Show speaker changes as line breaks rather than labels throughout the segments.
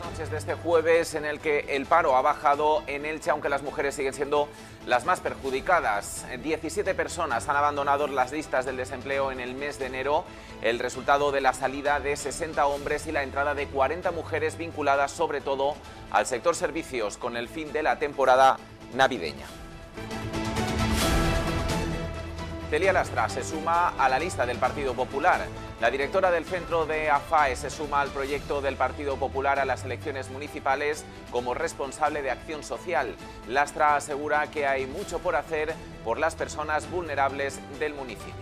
noches de este jueves en el que el paro ha bajado en Elche, aunque las mujeres siguen siendo las más perjudicadas. 17 personas han abandonado las listas del desempleo en el mes de enero, el resultado de la salida de 60 hombres y la entrada de 40 mujeres vinculadas sobre todo al sector servicios con el fin de la temporada navideña. Celia Lastra se suma a la lista del Partido Popular. La directora del centro de AFAE se suma al proyecto del Partido Popular a las elecciones municipales como responsable de acción social. Lastra asegura que hay mucho por hacer por las personas vulnerables del municipio.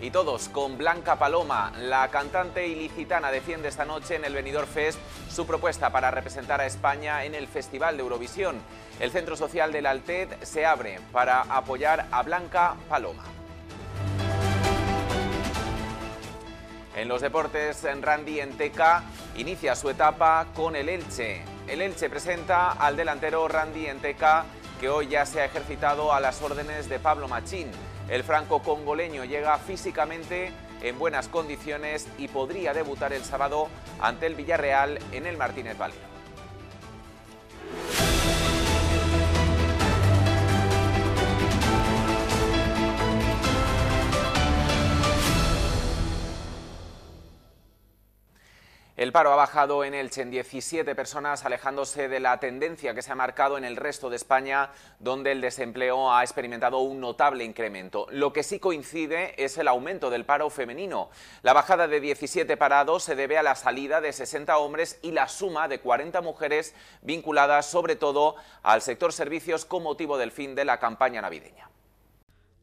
y todos con Blanca Paloma. La cantante ilicitana defiende esta noche en el Benidorm Fest su propuesta para representar a España en el Festival de Eurovisión. El Centro Social del Altet se abre para apoyar a Blanca Paloma. En los deportes, Randy Enteca inicia su etapa con el Elche. El Elche presenta al delantero Randy Enteca, que hoy ya se ha ejercitado a las órdenes de Pablo Machín. El franco congoleño llega físicamente en buenas condiciones y podría debutar el sábado ante el Villarreal en el Martínez Valle. El paro ha bajado en Elche en 17 personas, alejándose de la tendencia que se ha marcado en el resto de España, donde el desempleo ha experimentado un notable incremento. Lo que sí coincide es el aumento del paro femenino. La bajada de 17 parados se debe a la salida de 60 hombres y la suma de 40 mujeres vinculadas sobre todo al sector servicios con motivo del fin de la campaña navideña.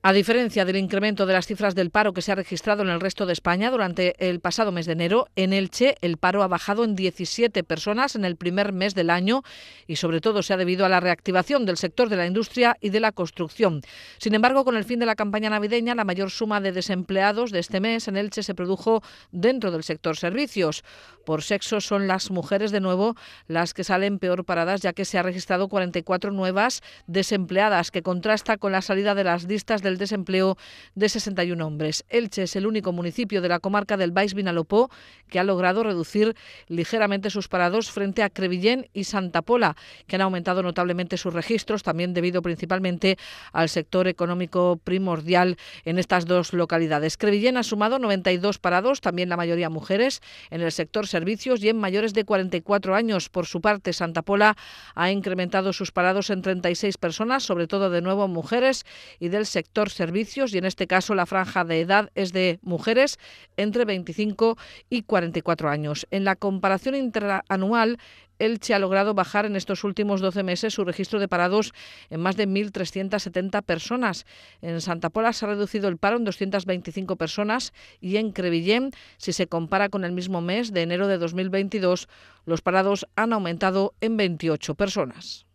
A diferencia del incremento de las cifras del paro que se ha registrado en el resto de España durante el pasado mes de enero, en Elche el paro ha bajado en 17 personas en el primer mes del año y sobre todo se ha debido a la reactivación del sector de la industria y de la construcción. Sin embargo, con el fin de la campaña navideña, la mayor suma de desempleados de este mes en Elche se produjo dentro del sector servicios. Por sexo son las mujeres de nuevo las que salen peor paradas ya que se ha registrado 44 nuevas desempleadas que contrasta con la salida de las listas de el desempleo de 61 hombres. Elche es el único municipio de la comarca del Baix Vinalopó que ha logrado reducir ligeramente sus parados frente a Crevillén y Santa Pola, que han aumentado notablemente sus registros, también debido principalmente al sector económico primordial en estas dos localidades. Crevillén ha sumado 92 parados, también la mayoría mujeres, en el sector servicios y en mayores de 44 años. Por su parte, Santa Pola ha incrementado sus parados en 36 personas, sobre todo de nuevo mujeres y del sector servicios y en este caso la franja de edad es de mujeres entre 25 y 44 años. En la comparación interanual, Elche ha logrado bajar en estos últimos 12 meses su registro de parados en más de 1.370 personas. En Santa Pola se ha reducido el paro en 225 personas y en Crevillén, si se compara con el mismo mes de enero de 2022, los parados han aumentado en 28 personas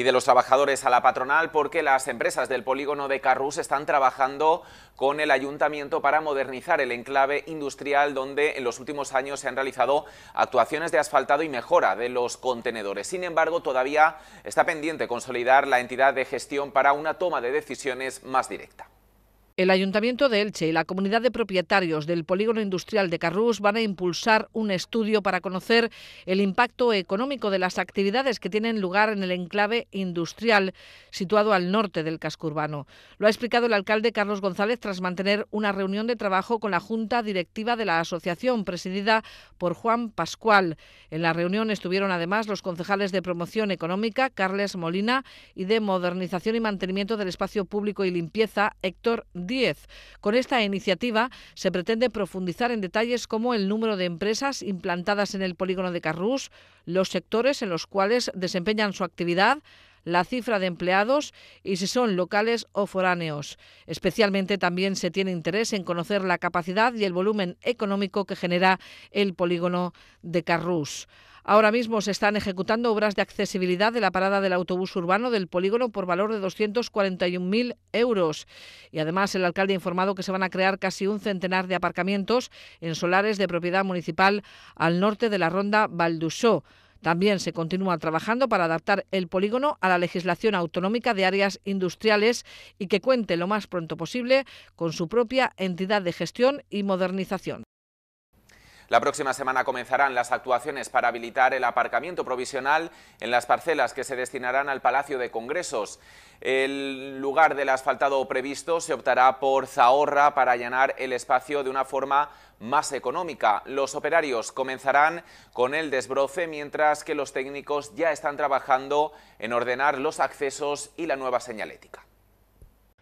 y de los trabajadores a la patronal porque las empresas del polígono de Carrús están trabajando con el ayuntamiento para modernizar el enclave industrial donde en los últimos años se han realizado actuaciones de asfaltado y mejora de los contenedores. Sin embargo, todavía está pendiente consolidar la entidad de gestión para una toma de decisiones más directa.
El Ayuntamiento de Elche y la comunidad de propietarios del polígono industrial de Carrús van a impulsar un estudio para conocer el impacto económico de las actividades que tienen lugar en el enclave industrial situado al norte del casco urbano. Lo ha explicado el alcalde Carlos González tras mantener una reunión de trabajo con la Junta Directiva de la Asociación, presidida por Juan Pascual. En la reunión estuvieron además los concejales de Promoción Económica, Carles Molina, y de Modernización y Mantenimiento del Espacio Público y Limpieza, Héctor 10. Con esta iniciativa se pretende profundizar en detalles como el número de empresas implantadas en el polígono de Carrús, los sectores en los cuales desempeñan su actividad, la cifra de empleados y si son locales o foráneos. Especialmente también se tiene interés en conocer la capacidad y el volumen económico que genera el polígono de Carrús. Ahora mismo se están ejecutando obras de accesibilidad de la parada del autobús urbano del polígono por valor de 241.000 euros. Y además el alcalde ha informado que se van a crear casi un centenar de aparcamientos en solares de propiedad municipal al norte de la ronda Valdusó. También se continúa trabajando para adaptar el polígono a la legislación autonómica de áreas industriales y que cuente lo más pronto posible con su propia entidad de gestión y modernización.
La próxima semana comenzarán las actuaciones para habilitar el aparcamiento provisional en las parcelas que se destinarán al Palacio de Congresos. El lugar del asfaltado previsto se optará por Zahorra para allanar el espacio de una forma más económica. Los operarios comenzarán con el desbroce, mientras que los técnicos ya están trabajando en ordenar los accesos y la nueva señalética.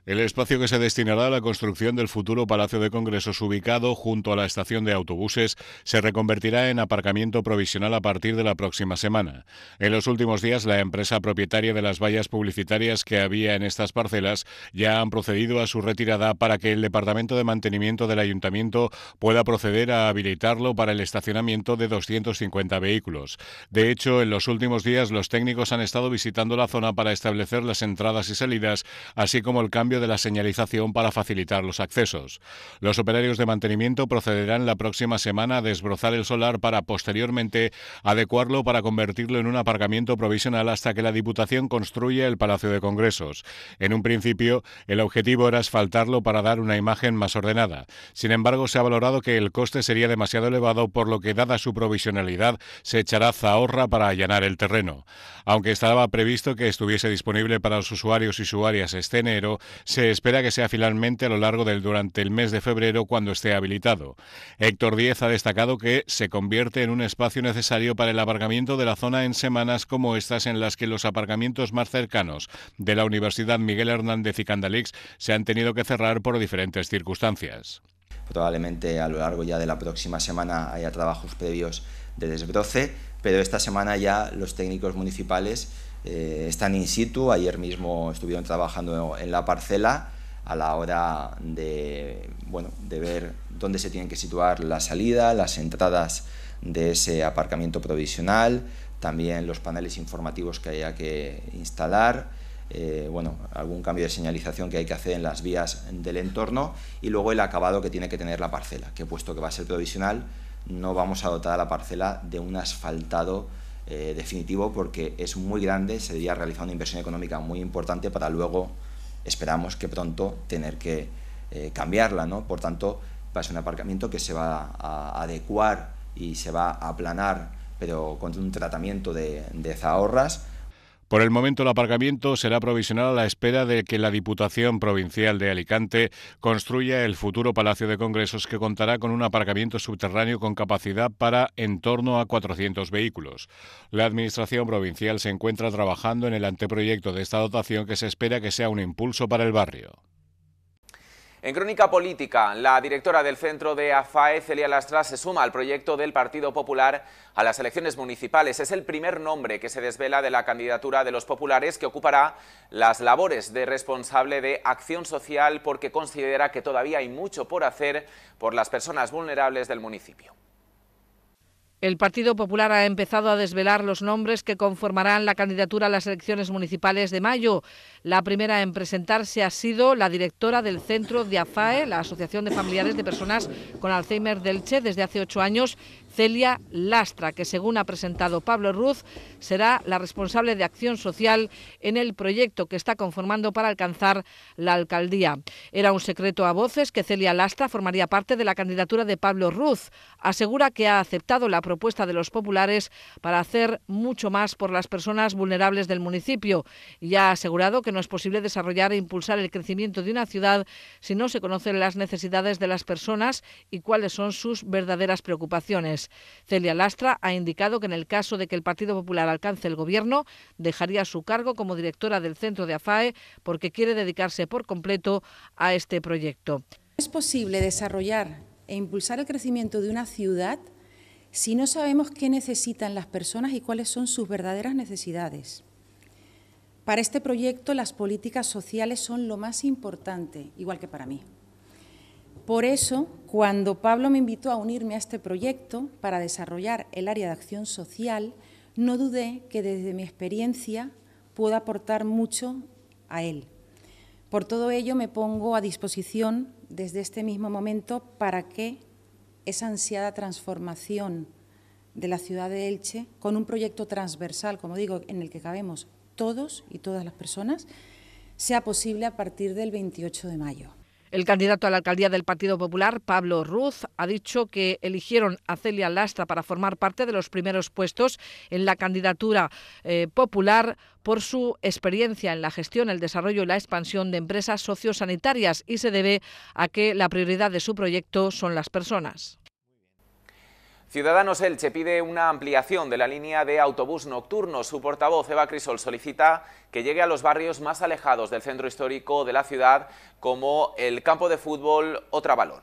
El espacio que se destinará a la construcción del futuro Palacio de Congresos ubicado junto a la estación de autobuses se reconvertirá en aparcamiento provisional a partir de la próxima semana. En los últimos días, la empresa propietaria de las vallas publicitarias que había en estas parcelas ya han procedido a su retirada para que el Departamento de Mantenimiento del Ayuntamiento pueda proceder a habilitarlo para el estacionamiento de 250 vehículos. De hecho, en los últimos días los técnicos han estado visitando la zona para establecer las entradas y salidas, así como el cambio de la señalización para facilitar los accesos. Los operarios de mantenimiento procederán la próxima semana a desbrozar el solar para posteriormente adecuarlo para convertirlo en un aparcamiento provisional hasta que la Diputación construya el Palacio de Congresos. En un principio, el objetivo era asfaltarlo para dar una imagen más ordenada. Sin embargo, se ha valorado que el coste sería demasiado elevado, por lo que, dada su provisionalidad, se echará zahorra para allanar el terreno. Aunque estaba previsto que estuviese disponible para los usuarios y usuarias este enero, se espera que sea finalmente a lo largo del durante el mes de febrero cuando esté habilitado. Héctor Díez ha destacado que se convierte en un espacio necesario para el aparcamiento de la zona en semanas como estas en las que los aparcamientos más cercanos de la Universidad Miguel Hernández y Candalix se han tenido que cerrar por diferentes circunstancias.
Probablemente a lo largo ya de la próxima semana haya trabajos previos de desbroce, pero esta semana ya los técnicos municipales eh, están in situ. Ayer mismo estuvieron trabajando en la parcela a la hora de, bueno, de ver dónde se tienen que situar la salida, las entradas de ese aparcamiento provisional, también los paneles informativos que haya que instalar, eh, bueno, algún cambio de señalización que hay que hacer en las vías del entorno y luego el acabado que tiene que tener la parcela, que puesto que va a ser provisional, no vamos a dotar a la parcela de un asfaltado eh, definitivo porque es muy grande, se diría realizando una inversión económica muy importante para luego, esperamos que pronto, tener que eh, cambiarla. ¿no? Por tanto, va a ser un aparcamiento que se va a adecuar y se va a aplanar, pero con un tratamiento de, de
zahorras por el momento el aparcamiento será provisional a la espera de que la Diputación Provincial de Alicante construya el futuro Palacio de Congresos que contará con un aparcamiento subterráneo con capacidad para en torno a 400 vehículos. La Administración Provincial se encuentra trabajando en el anteproyecto de esta dotación que se espera que sea un impulso para el barrio.
En Crónica Política, la directora del centro de AFAE, Celia Lastra, se suma al proyecto del Partido Popular a las elecciones municipales. Es el primer nombre que se desvela de la candidatura de los populares que ocupará las labores de responsable de acción social porque considera que todavía hay mucho por hacer por las personas vulnerables del municipio.
El Partido Popular ha empezado a desvelar los nombres que conformarán la candidatura a las elecciones municipales de mayo. La primera en presentarse ha sido la directora del centro de AFAE, la Asociación de Familiares de Personas con Alzheimer del Che, desde hace ocho años, Celia Lastra, que según ha presentado Pablo Ruz, será la responsable de acción social en el proyecto que está conformando para alcanzar la alcaldía. Era un secreto a voces que Celia Lastra formaría parte de la candidatura de Pablo Ruz asegura que ha aceptado la propuesta de los populares para hacer mucho más por las personas vulnerables del municipio y ha asegurado que no es posible desarrollar e impulsar el crecimiento de una ciudad si no se conocen las necesidades de las personas y cuáles son sus verdaderas preocupaciones. Celia Lastra ha indicado que en el caso de que el Partido Popular alcance el gobierno, dejaría su cargo como directora del centro de AFAE porque quiere dedicarse por completo a este proyecto. Es posible desarrollar e impulsar el crecimiento de una ciudad si no sabemos qué necesitan las personas y cuáles son sus verdaderas necesidades. Para este proyecto las políticas sociales son lo más importante, igual que para mí. Por eso, cuando Pablo me invitó a unirme a este proyecto para desarrollar el área de acción social, no dudé que desde
mi experiencia pueda aportar mucho a él. Por todo ello, me pongo a disposición desde este mismo momento para que esa ansiada transformación de la ciudad de Elche, con un proyecto transversal, como digo, en el que cabemos todos y todas las personas, sea posible a partir del
28 de mayo. El candidato a la alcaldía del Partido Popular, Pablo Ruz, ha dicho que eligieron a Celia Lastra para formar parte de los primeros puestos en la candidatura eh, popular por su experiencia en la gestión, el desarrollo y la expansión de empresas sociosanitarias y se debe a que la prioridad de su proyecto son las personas.
Ciudadanos Elche pide una ampliación de la línea de autobús nocturno. Su portavoz, Eva Crisol, solicita que llegue a los barrios más alejados del centro histórico de la ciudad, como el campo de fútbol o Trabalón.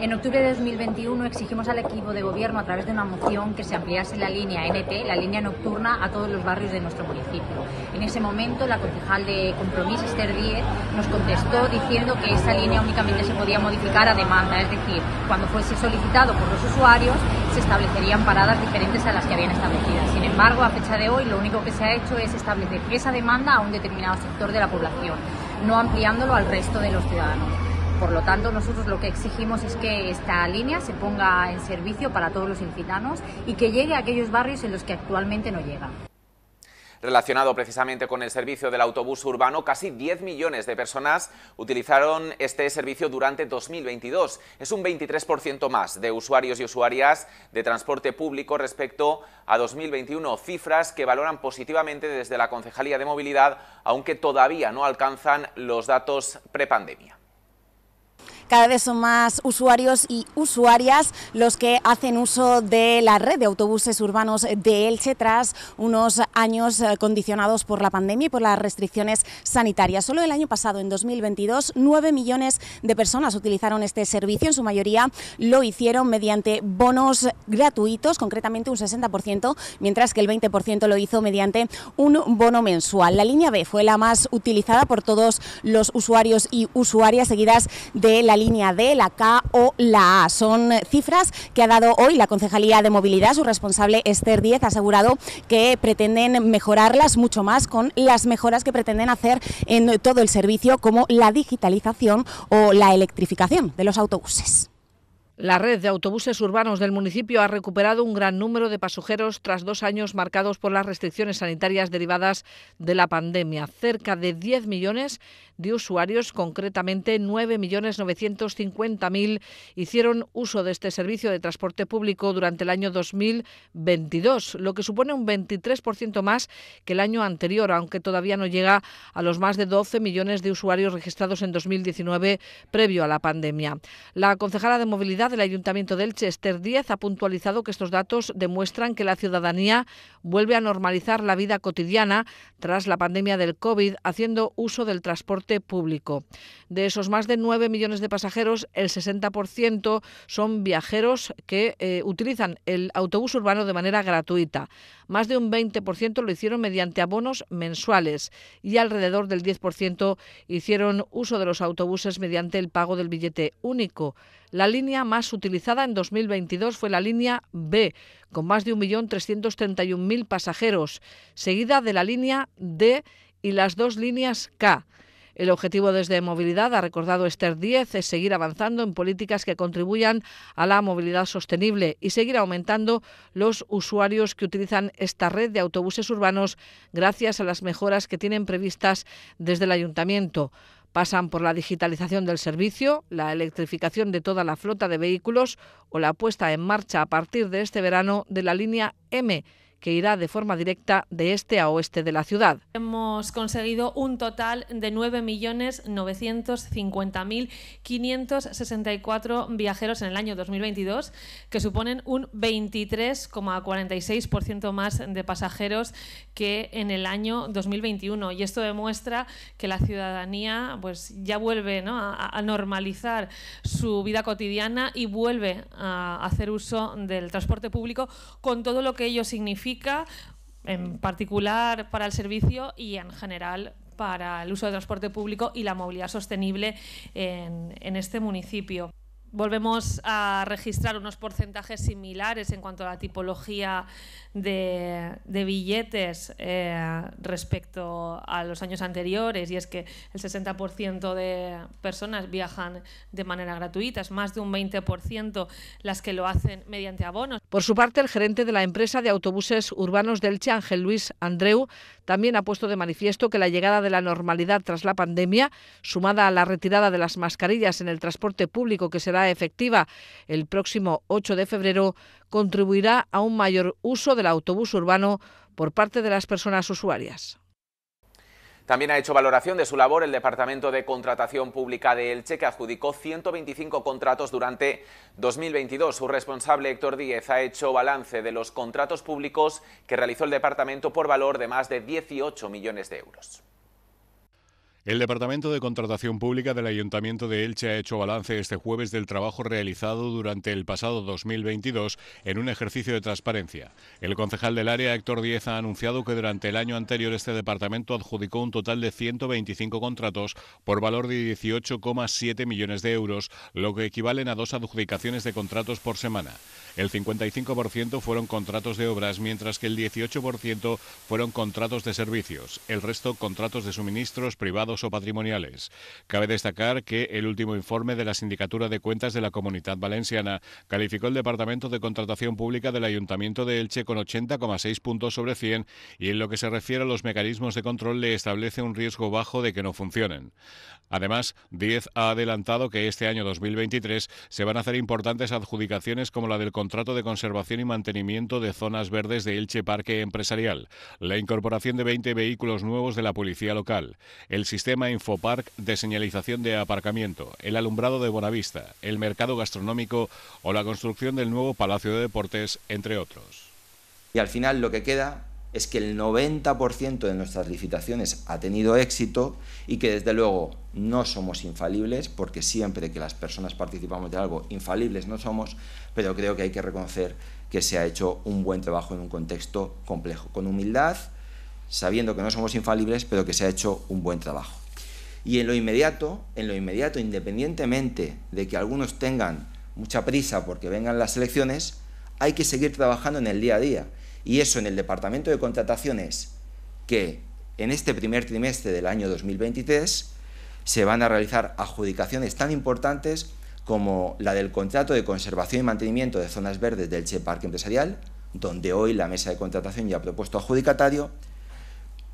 En octubre de 2021 exigimos al equipo de gobierno a través de una moción que se ampliase la línea NT, la línea nocturna, a todos los barrios de nuestro municipio. En ese momento la concejal de compromiso, Esther Díez, nos
contestó diciendo que esa línea únicamente se podía modificar a demanda, es decir, cuando fuese solicitado
por los usuarios se establecerían paradas diferentes a las que habían establecido. Sin embargo, a fecha de hoy lo único que se ha hecho es establecer esa demanda a un determinado sector de la población, no ampliándolo
al resto de los ciudadanos. Por lo tanto, nosotros lo que exigimos es que esta línea se ponga en servicio para todos los incitanos y que llegue a aquellos barrios en los que actualmente no llega
relacionado precisamente con el servicio del autobús urbano, casi 10 millones de personas utilizaron este servicio durante 2022. Es un 23% más de usuarios y usuarias de transporte público respecto a 2021, cifras que valoran positivamente desde la Concejalía de Movilidad, aunque todavía no alcanzan los datos prepandemia.
Cada vez son más usuarios y usuarias los que hacen uso de la red de autobuses urbanos de Elche tras unos años eh, condicionados por la pandemia y por las restricciones sanitarias. Solo el año pasado, en 2022, 9 millones de personas utilizaron este servicio. En su mayoría lo hicieron mediante bonos gratuitos, concretamente un 60%, mientras que el 20% lo hizo mediante un bono mensual. La línea B fue la más utilizada por todos los usuarios y usuarias, seguidas de la la línea D, la K o la A. Son cifras que ha dado hoy la Concejalía de Movilidad. Su responsable, Esther Diez ha asegurado que pretenden mejorarlas mucho más con las mejoras que pretenden hacer en todo el servicio, como la digitalización o la electrificación de los autobuses.
La red de autobuses urbanos del municipio ha recuperado un gran número de pasajeros tras dos años marcados por las restricciones sanitarias derivadas de la pandemia. Cerca de 10 millones de usuarios, concretamente 9.950.000, hicieron uso de este servicio de transporte público durante el año 2022, lo que supone un 23% más que el año anterior, aunque todavía no llega a los más de 12 millones de usuarios registrados en 2019 previo a la pandemia. La concejala de movilidad del Ayuntamiento del Chester Esther ha puntualizado que estos datos demuestran que la ciudadanía vuelve a normalizar la vida cotidiana tras la pandemia del COVID, haciendo uso del transporte público. De esos más de 9 millones de pasajeros, el 60% son viajeros que eh, utilizan el autobús urbano de manera gratuita. Más de un 20% lo hicieron mediante abonos mensuales y alrededor del 10% hicieron uso de los autobuses mediante el pago del billete único. La línea más utilizada en 2022 fue la línea B, con más de 1.331.000 pasajeros, seguida de la línea D y las dos líneas K. El objetivo desde Movilidad, ha recordado Esther Díez, es seguir avanzando en políticas que contribuyan a la movilidad sostenible y seguir aumentando los usuarios que utilizan esta red de autobuses urbanos gracias a las mejoras que tienen previstas desde el ayuntamiento pasan por la digitalización del servicio, la electrificación de toda la flota de vehículos o la puesta en marcha a partir de este verano de la línea M que irá de forma directa de este a oeste de la ciudad.
Hemos conseguido un total de 9.950.564 viajeros en el año 2022, que suponen un 23,46% más de pasajeros que en el año 2021. Y esto demuestra que la ciudadanía pues, ya vuelve a normalizar su vida cotidiana y vuelve a hacer uso del transporte público con todo lo que ello significa en particular para el servicio y en general para el uso de transporte público y la movilidad sostenible en, en este municipio volvemos a registrar unos porcentajes similares en cuanto a la tipología de, billetes eh, respecto a los años anteriores, y es que el 60% de personas viajan de manera gratuita, es más de un 20% las que lo hacen mediante abonos.
Por su parte, el gerente de la empresa de autobuses urbanos del Che, Ángel Luis Andreu, también ha puesto de manifiesto que la llegada de la normalidad tras la pandemia, sumada a la retirada de las mascarillas en el transporte público que será efectiva el próximo 8 de febrero, contribuirá a un mayor uso del autobús urbano por parte de las personas usuarias.
También ha hecho valoración de su labor el Departamento de Contratación Pública de Elche, que adjudicó 125 contratos durante 2022. Su responsable, Héctor Díez, ha hecho balance de los contratos públicos que realizó el departamento por valor de más de 18 millones de euros.
El Departamento de Contratación Pública del Ayuntamiento de Elche ha hecho balance este jueves del trabajo realizado durante el pasado 2022 en un ejercicio de transparencia. El concejal del área, Héctor Díez, ha anunciado que durante el año anterior este departamento adjudicó un total de 125 contratos por valor de 18,7 millones de euros, lo que equivalen a dos adjudicaciones de contratos por semana. El 55% fueron contratos de obras, mientras que el 18% fueron contratos de servicios, el resto contratos de suministros privados o patrimoniales. Cabe destacar que el último informe de la Sindicatura de Cuentas de la Comunidad Valenciana calificó el Departamento de Contratación Pública del Ayuntamiento de Elche con 80,6 puntos sobre 100 y en lo que se refiere a los mecanismos de control le establece un riesgo bajo de que no funcionen. Además, 10 ha adelantado que este año 2023 se van a hacer importantes adjudicaciones como la del contrato de conservación y mantenimiento de zonas verdes de Elche Parque Empresarial, la incorporación de 20 vehículos nuevos de la policía local, el sistema sistema Infopark de señalización de aparcamiento, el alumbrado de Bonavista, el mercado gastronómico o la construcción del nuevo Palacio de Deportes, entre otros.
Y al final lo que queda es que el 90% de nuestras licitaciones ha tenido éxito y que desde luego no somos infalibles, porque siempre que las personas participamos de algo, infalibles no somos, pero creo que hay que reconocer que se ha hecho un buen trabajo en un contexto complejo, con humildad, sabiendo que no somos infalibles, pero que se ha hecho un buen trabajo. Y en lo inmediato, en lo inmediato, independientemente de que algunos tengan mucha prisa porque vengan las elecciones, hay que seguir trabajando en el día a día. Y eso en el Departamento de Contrataciones, que en este primer trimestre del año 2023 se van a realizar adjudicaciones tan importantes como la del contrato de conservación y mantenimiento de zonas verdes del Che Parque Empresarial, donde hoy la mesa de contratación ya ha propuesto adjudicatario,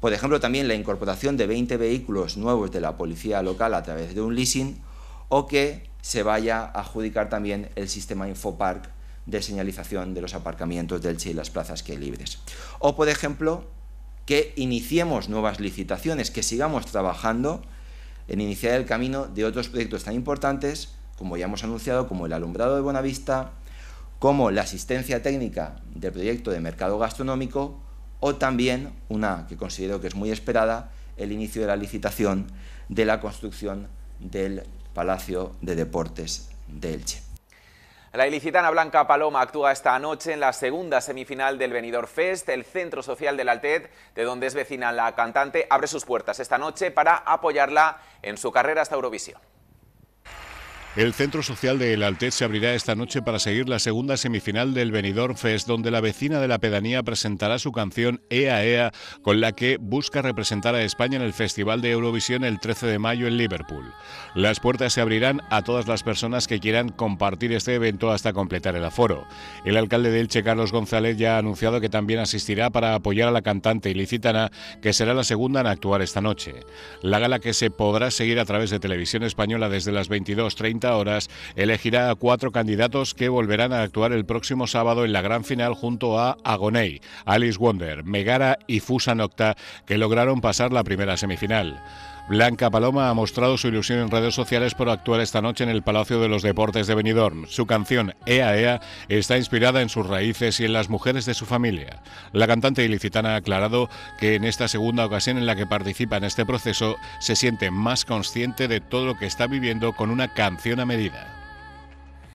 por ejemplo, también la incorporación de 20 vehículos nuevos de la policía local a través de un leasing o que se vaya a adjudicar también el sistema Infopark de señalización de los aparcamientos del Che y las plazas que hay libres. O, por ejemplo, que iniciemos nuevas licitaciones, que sigamos trabajando en iniciar el camino de otros proyectos tan importantes, como ya hemos anunciado, como el alumbrado de Bonavista, como la asistencia técnica del proyecto de mercado gastronómico o también una que considero que es muy esperada, el inicio de la licitación de la construcción del Palacio de Deportes de Elche.
La ilicitana Blanca Paloma actúa esta noche en la segunda semifinal del Venidor Fest. El Centro Social del Altet, de donde es vecina la cantante, abre sus puertas esta noche para apoyarla en su carrera hasta Eurovisión.
El Centro Social de El Altet se abrirá esta noche para seguir la segunda semifinal del Benidorm Fest, donde la vecina de la pedanía presentará su canción Ea Ea, con la que busca representar a España en el Festival de Eurovisión el 13 de mayo en Liverpool. Las puertas se abrirán a todas las personas que quieran compartir este evento hasta completar el aforo. El alcalde de Elche, Carlos González, ya ha anunciado que también asistirá para apoyar a la cantante ilicitana, que será la segunda en actuar esta noche. La gala que se podrá seguir a través de Televisión Española desde las 22.30 horas, elegirá a cuatro candidatos que volverán a actuar el próximo sábado en la gran final junto a Agonei, Alice Wonder, Megara y Fusa Nocta, que lograron pasar la primera semifinal. Blanca Paloma ha mostrado su ilusión en redes sociales por actuar esta noche en el Palacio de los Deportes de Benidorm. Su canción Ea Ea está inspirada en sus raíces y en las mujeres de su familia. La cantante ilicitana ha aclarado que en esta segunda ocasión en la que participa en este proceso se siente más consciente de todo lo que está viviendo con una canción a medida.